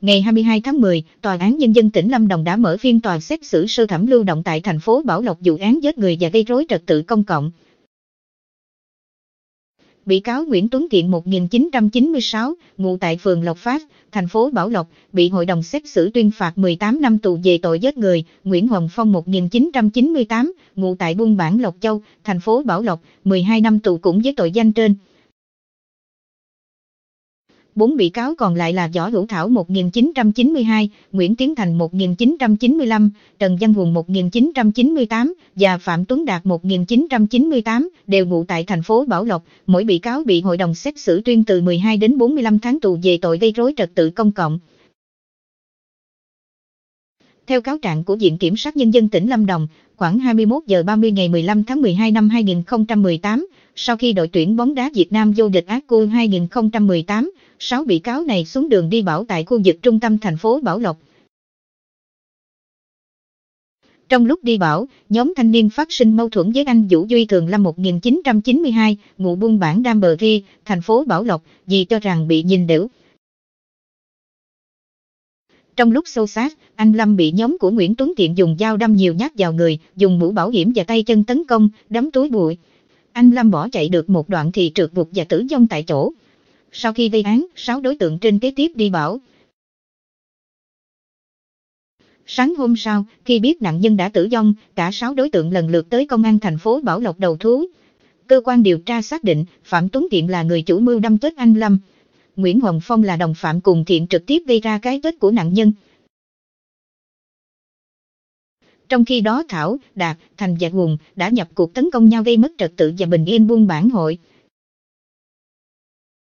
Ngày 22 tháng 10, Tòa án Nhân dân tỉnh Lâm Đồng đã mở phiên tòa xét xử sơ thẩm lưu động tại thành phố Bảo Lộc vụ án giết người và gây rối trật tự công cộng. Bị cáo Nguyễn Tuấn Kiện 1996, ngụ tại phường Lộc Phát, thành phố Bảo Lộc, bị hội đồng xét xử tuyên phạt 18 năm tù về tội giết người. Nguyễn Hồng Phong 1998, ngụ tại Buôn Bản Lộc Châu, thành phố Bảo Lộc, 12 năm tù cũng với tội danh trên. Bốn bị cáo còn lại là Võ Hữu Thảo 1992, Nguyễn Tiến Thành 1995, Trần Văn Hùng 1998 và Phạm Tuấn Đạt 1998 đều ngụ tại thành phố Bảo Lộc. Mỗi bị cáo bị hội đồng xét xử tuyên từ 12 đến 45 tháng tù về tội gây rối trật tự công cộng. Theo cáo trạng của Viện Kiểm sát Nhân dân tỉnh Lâm Đồng, khoảng 21 giờ 30 ngày 15 tháng 12 năm 2018, sau khi đội tuyển bóng đá Việt Nam vô địch Á Quân 2018, 6 bị cáo này xuống đường đi bảo tại khu vực trung tâm thành phố Bảo Lộc. Trong lúc đi bảo, nhóm thanh niên phát sinh mâu thuẫn với anh Vũ Duy Thường năm 1992, ngụ buôn bản Đam Bờ Ri, thành phố Bảo Lộc, vì cho rằng bị nhìn đểu. Trong lúc sâu sát, anh Lâm bị nhóm của Nguyễn Tuấn Tiện dùng dao đâm nhiều nhát vào người, dùng mũ bảo hiểm và tay chân tấn công, đấm túi bụi. Anh Lâm bỏ chạy được một đoạn thì trượt buộc và tử vong tại chỗ. Sau khi gây án, 6 đối tượng trên kế tiếp đi bảo. Sáng hôm sau, khi biết nạn nhân đã tử vong, cả 6 đối tượng lần lượt tới công an thành phố Bảo Lộc đầu thú. Cơ quan điều tra xác định Phạm Tuấn Tiện là người chủ mưu đâm chết anh Lâm. Nguyễn Hồng Phong là đồng phạm cùng thiện trực tiếp gây ra cái chết của nạn nhân. Trong khi đó Thảo, Đạt, Thành và Hùng đã nhập cuộc tấn công nhau gây mất trật tự và bình yên buôn bản hội.